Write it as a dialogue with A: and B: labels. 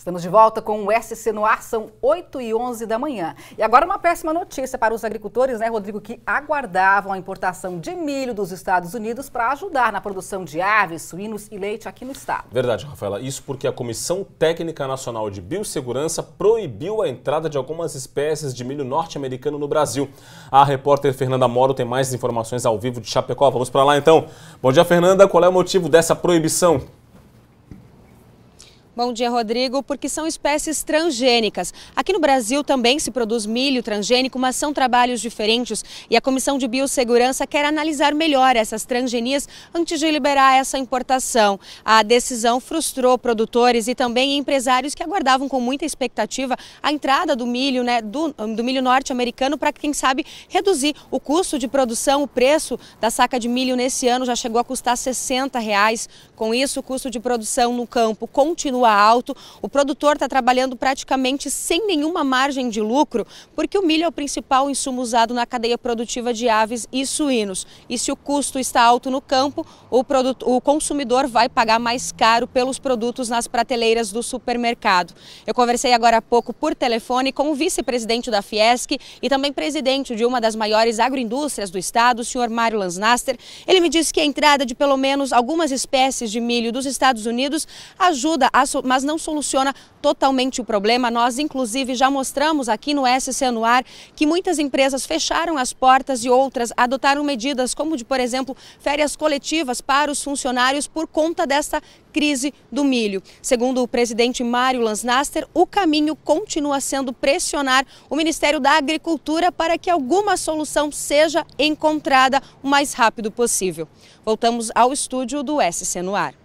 A: Estamos de volta com o SC no ar, são 8 e 11 da manhã. E agora uma péssima notícia para os agricultores, né, Rodrigo, que aguardavam a importação de milho dos Estados Unidos para ajudar na produção de aves, suínos e leite aqui no estado.
B: Verdade, Rafaela. Isso porque a Comissão Técnica Nacional de Biossegurança proibiu a entrada de algumas espécies de milho norte-americano no Brasil. A repórter Fernanda Moro tem mais informações ao vivo de Chapecó. Vamos para lá então. Bom dia, Fernanda. Qual é o motivo dessa proibição?
C: Bom dia, Rodrigo, porque são espécies transgênicas. Aqui no Brasil também se produz milho transgênico, mas são trabalhos diferentes e a Comissão de Biossegurança quer analisar melhor essas transgenias antes de liberar essa importação. A decisão frustrou produtores e também empresários que aguardavam com muita expectativa a entrada do milho, né, do, do milho norte-americano para, quem sabe, reduzir o custo de produção. O preço da saca de milho nesse ano já chegou a custar R$ 60. Reais. Com isso, o custo de produção no campo continua alto. O produtor está trabalhando praticamente sem nenhuma margem de lucro, porque o milho é o principal insumo usado na cadeia produtiva de aves e suínos. E se o custo está alto no campo, o, produto, o consumidor vai pagar mais caro pelos produtos nas prateleiras do supermercado. Eu conversei agora há pouco por telefone com o vice-presidente da Fiesc e também presidente de uma das maiores agroindústrias do estado, o senhor Mário Lansnaster. Ele me disse que a entrada de pelo menos algumas espécies de milho dos Estados Unidos ajuda a mas não soluciona totalmente o problema. Nós, inclusive, já mostramos aqui no SC no ar que muitas empresas fecharam as portas e outras adotaram medidas como, de, por exemplo, férias coletivas para os funcionários por conta desta crise do milho. Segundo o presidente Mário Lansnaster, o caminho continua sendo pressionar o Ministério da Agricultura para que alguma solução seja encontrada o mais rápido possível. Voltamos ao estúdio do SC no ar.